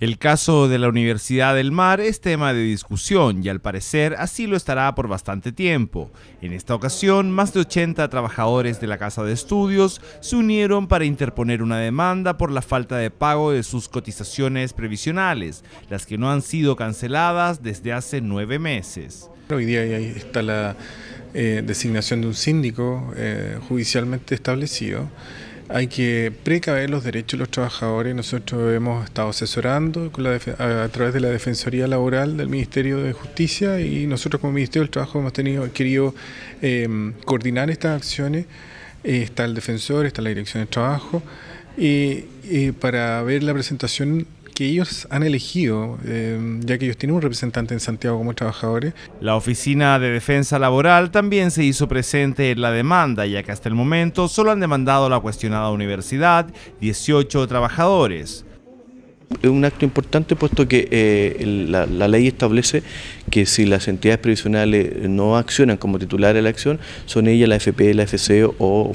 El caso de la Universidad del Mar es tema de discusión y al parecer así lo estará por bastante tiempo. En esta ocasión, más de 80 trabajadores de la Casa de Estudios se unieron para interponer una demanda por la falta de pago de sus cotizaciones previsionales, las que no han sido canceladas desde hace nueve meses. Hoy día ahí está la eh, designación de un síndico eh, judicialmente establecido hay que precaver los derechos de los trabajadores. Nosotros hemos estado asesorando a, través de la Defensoría Laboral del Ministerio de Justicia y nosotros como Ministerio del Trabajo hemos tenido, querido em, coordinar estas acciones. Eh, está el defensor, está la Dirección de Trabajo, y para ver la presentación que ellos han elegido, eh, ya que ellos tienen un representante en Santiago como trabajadores. La Oficina de Defensa Laboral también se hizo presente en la demanda, ya que hasta el momento solo han demandado la cuestionada universidad 18 trabajadores es un acto importante puesto que eh, la, ley establece que si las entidades previsionales no accionan como titulares de la acción, son ellas la FP, la FC o, o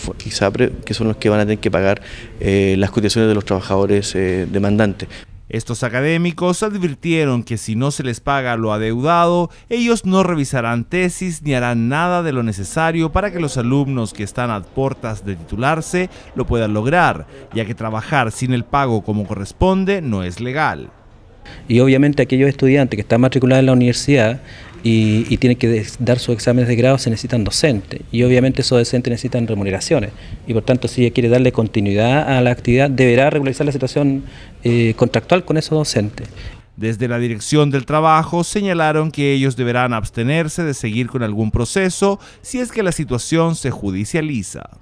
que son los que van a tener que pagar eh, las cotizaciones de los trabajadores demandantes. Estos académicos advirtieron que si no se les paga lo adeudado, ellos no revisarán tesis ni harán nada de lo necesario para que los alumnos que están a puertas de titularse lo puedan lograr, ya que trabajar sin el pago como corresponde no es legal. Y obviamente aquellos estudiantes que están matriculados en la universidad y, tiene que dar sus exámenes de grado, se necesitan docentes. Y obviamente esos docentes necesitan remuneraciones. Y por tanto, si ella quiere darle continuidad a la actividad, deberá regularizar la situación eh, contractual con esos docentes. Desde la Dirección del Trabajo señalaron que ellos deberán abstenerse de seguir con algún proceso si es que la situación se judicializa.